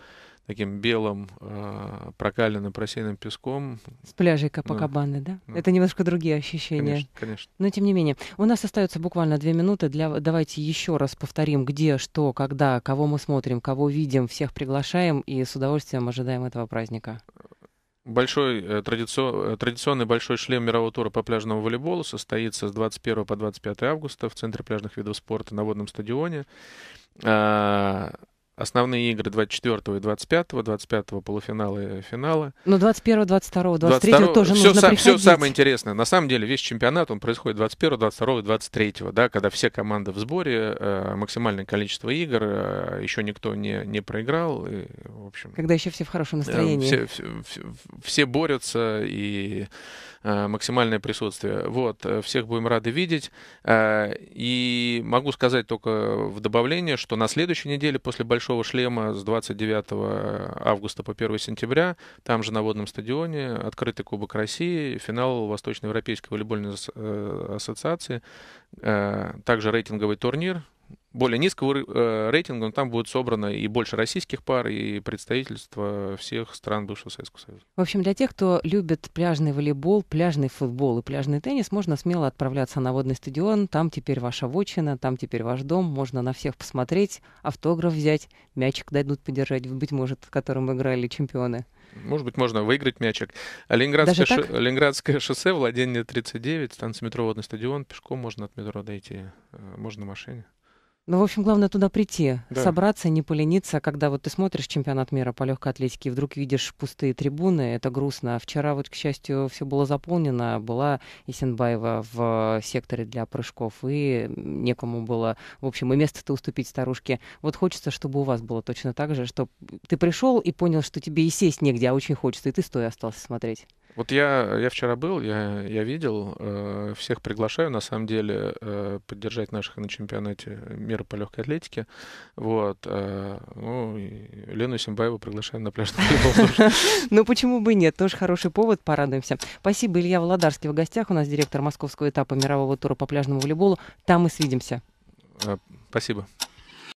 таким белым, э, прокаленным, просеянным песком. С пляжей Капакабаны, да? да? да. Это немножко другие ощущения. Конечно, конечно. Но тем не менее, у нас остается буквально две минуты. Для... Давайте еще раз повторим, где, что, когда, кого мы смотрим, кого видим, всех приглашаем и с удовольствием ожидаем этого праздника большой э, э, традиционный большой шлем мирового тура по пляжному волейболу состоится с 21 по 25 августа в Центре пляжных видов спорта на водном стадионе. А, Основные игры 24 и 25, 25 полуфинала и финала. Но 21, 22, 23 22, тоже все нужно сам, приходить. Все самое интересное. На самом деле весь чемпионат, он происходит 21, 22 и 23, да, когда все команды в сборе, э, максимальное количество игр, э, еще никто не, не проиграл. И, в общем, когда еще все в хорошем э, настроении. Все, все, все борются и Э, максимальное присутствие. Вот, э, всех будем рады видеть. Э, и могу сказать только в добавление, что на следующей неделе после Большого шлема с 29 августа по 1 сентября, там же на водном стадионе, открытый Кубок России, финал Восточноевропейской волейбольной ассоциации, также рейтинговый турнир более низкого э, рейтинга, но там будет собрано и больше российских пар, и представительства всех стран бывшего Советского Союза. В общем, для тех, кто любит пляжный волейбол, пляжный футбол и пляжный теннис, можно смело отправляться на водный стадион. Там теперь ваша вотчина, там теперь ваш дом. Можно на всех посмотреть, автограф взять, мячик дадут подержать, быть может, в котором играли чемпионы. Может быть, можно выиграть мячик. Ленинградское, ш... Ленинградское шоссе, владение 39, станция метро «Водный стадион». Пешком можно от метро дойти, э, можно на машине. Ну, в общем, главное туда прийти, да. собраться, не полениться. Когда вот ты смотришь чемпионат мира по легкой атлетике, и вдруг видишь пустые трибуны, это грустно. Вчера вот, к счастью, все было заполнено. Была Исенбаева в э, секторе для прыжков, и некому было, в общем, и место-то уступить старушке. Вот хочется, чтобы у вас было точно так же, чтобы ты пришел и понял, что тебе и сесть негде, а очень хочется, и ты стоя остался смотреть. Вот я, я вчера был, я, я видел, э, всех приглашаю, на самом деле, э, поддержать наших на чемпионате мира по легкой атлетике. Вот, э, ну, Лену Симбаеву приглашаем на пляж. Ну, почему бы нет? Тоже хороший повод, порадуемся. Спасибо, Илья Володарский в гостях. У нас директор московского этапа мирового тура по пляжному волейболу. Там мы свидимся. Э, спасибо.